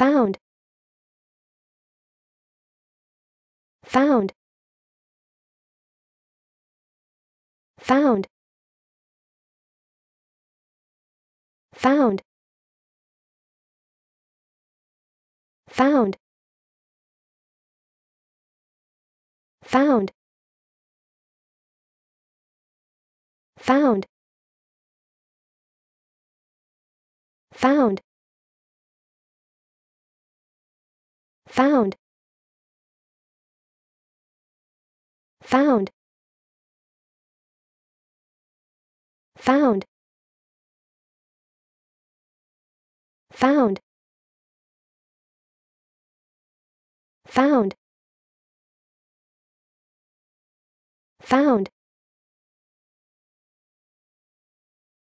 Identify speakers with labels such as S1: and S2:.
S1: found found found found found found found found found found found found found found